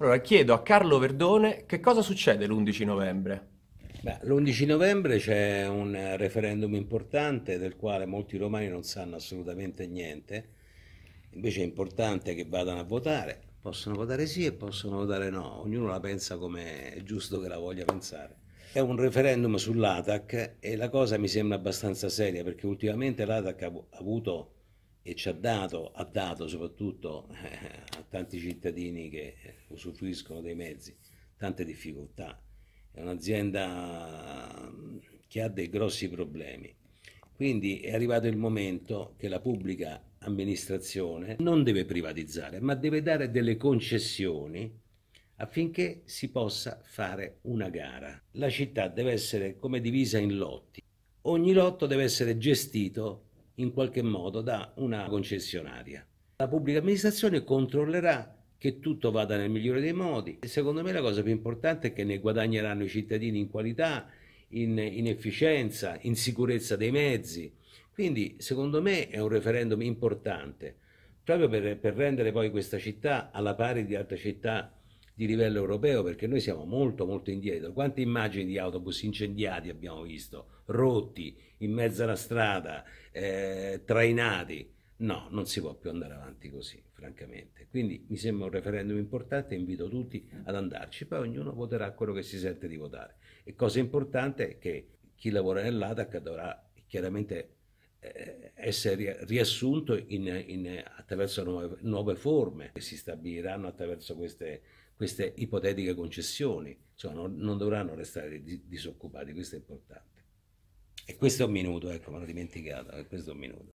Allora chiedo a Carlo Verdone che cosa succede l'11 novembre. L'11 novembre c'è un referendum importante del quale molti romani non sanno assolutamente niente, invece è importante che vadano a votare, possono votare sì e possono votare no, ognuno la pensa come è giusto che la voglia pensare. È un referendum sull'ATAC e la cosa mi sembra abbastanza seria perché ultimamente l'ATAC ha avuto e ci ha dato, ha dato soprattutto eh, a tanti cittadini che usufruiscono dei mezzi tante difficoltà. È un'azienda mm, che ha dei grossi problemi. Quindi è arrivato il momento che la pubblica amministrazione non deve privatizzare, ma deve dare delle concessioni affinché si possa fare una gara. La città deve essere come divisa in lotti. Ogni lotto deve essere gestito in qualche modo da una concessionaria. La pubblica amministrazione controllerà che tutto vada nel migliore dei modi e secondo me la cosa più importante è che ne guadagneranno i cittadini in qualità, in, in efficienza, in sicurezza dei mezzi. Quindi secondo me è un referendum importante proprio per, per rendere poi questa città alla pari di altre città di livello europeo perché noi siamo molto molto indietro. Quante immagini di autobus incendiati abbiamo visto, rotti, in mezzo alla strada, eh, trainati. No, non si può più andare avanti così, francamente. Quindi mi sembra un referendum importante, invito tutti ad andarci, poi ognuno voterà quello che si sente di votare. E cosa importante è che chi lavora nell'ATAC dovrà chiaramente eh, essere riassunto in, in, attraverso nuove, nuove, forme che si stabiliranno attraverso queste, queste ipotetiche concessioni. Insomma, non, non dovranno restare disoccupati, questo è importante. E questo è un minuto, ecco, me l'ho dimenticato, eh, questo è un minuto.